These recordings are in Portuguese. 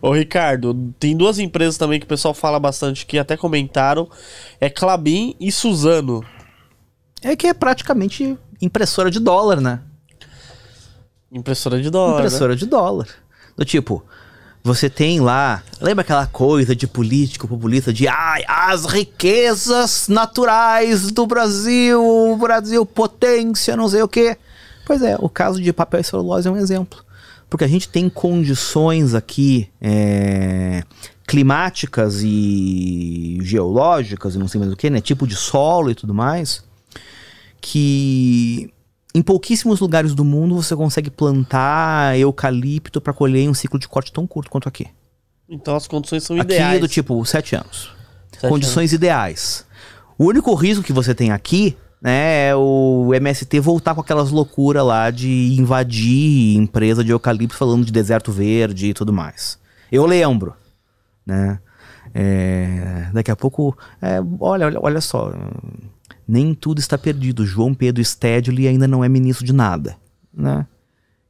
Ô, Ricardo, tem duas empresas também que o pessoal fala bastante que até comentaram. É Clabin e Suzano. É que é praticamente impressora de dólar, né? Impressora de dólar. Impressora né? de dólar. Do tipo, você tem lá. Lembra aquela coisa de político, populista, de ai, as riquezas naturais do Brasil, Brasil potência, não sei o quê. Pois é, o caso de papel e celulose é um exemplo porque a gente tem condições aqui é, climáticas e geológicas e não sei mais o que, né? Tipo de solo e tudo mais, que em pouquíssimos lugares do mundo você consegue plantar eucalipto para colher em um ciclo de corte tão curto quanto aqui. Então as condições são ideais. Aqui é do tipo sete anos. Sete condições anos. ideais. O único risco que você tem aqui né, é o MST voltar com aquelas loucuras lá de invadir empresa de eucalipto falando de deserto verde e tudo mais. Eu lembro, né? É, daqui a pouco, é, olha, olha, olha só, nem tudo está perdido. João Pedro Stedley ainda não é ministro de nada, né?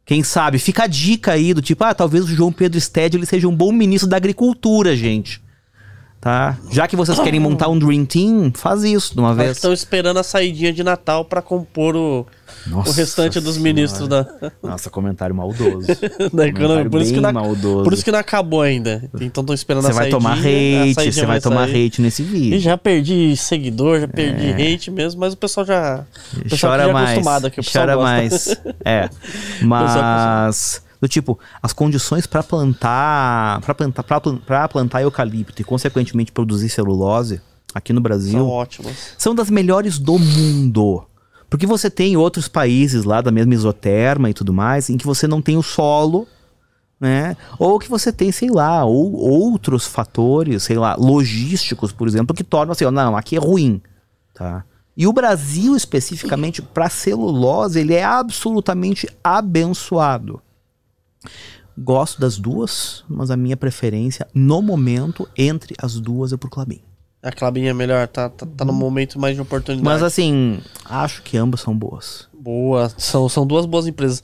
Quem sabe? Fica a dica aí do tipo, ah, talvez o João Pedro Stedley seja um bom ministro da agricultura, gente tá? Já que vocês querem montar um Dream Team, faz isso de uma vez. Estão esperando a saidinha de Natal para compor o, o restante dos ministros da. Nossa, comentário maldoso. da economia. Por isso, que na... maldoso. por isso que não acabou ainda. Então estão esperando a saidinha. Você vai tomar hate, você vai, vai tomar hate nesse vídeo. E já perdi seguidor, já perdi é. hate mesmo, mas o pessoal já. O pessoal Chora já mais. acostumado aqui, o pessoal Chora gosta. mais. É. Mas do tipo, as condições para plantar, para plantar, para plantar eucalipto e consequentemente produzir celulose aqui no Brasil são ótimas. São das melhores do mundo. Porque você tem outros países lá da mesma isoterma e tudo mais, em que você não tem o solo, né? Ou que você tem, sei lá, ou outros fatores, sei lá, logísticos, por exemplo, que tornam assim, não, aqui é ruim, tá? E o Brasil especificamente para celulose, ele é absolutamente abençoado. Gosto das duas, mas a minha preferência no momento entre as duas é pro Clabin. A Clabin é melhor, tá, tá, tá no uhum. momento mais de oportunidade. Mas assim, acho que ambas são boas. Boa, são, são duas boas empresas.